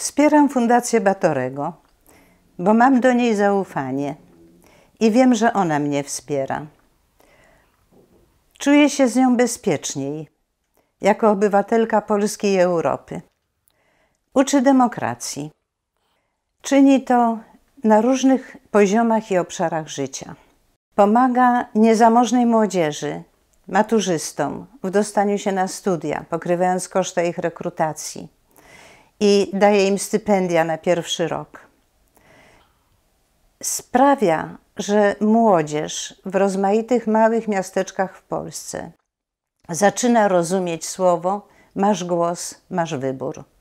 Wspieram Fundację Batorego, bo mam do niej zaufanie i wiem, że ona mnie wspiera. Czuję się z nią bezpieczniej, jako obywatelka polskiej Europy. Uczy demokracji. Czyni to na różnych poziomach i obszarach życia. Pomaga niezamożnej młodzieży, maturzystom w dostaniu się na studia, pokrywając koszty ich rekrutacji i daje im stypendia na pierwszy rok. Sprawia, że młodzież w rozmaitych małych miasteczkach w Polsce zaczyna rozumieć słowo: masz głos, masz wybór.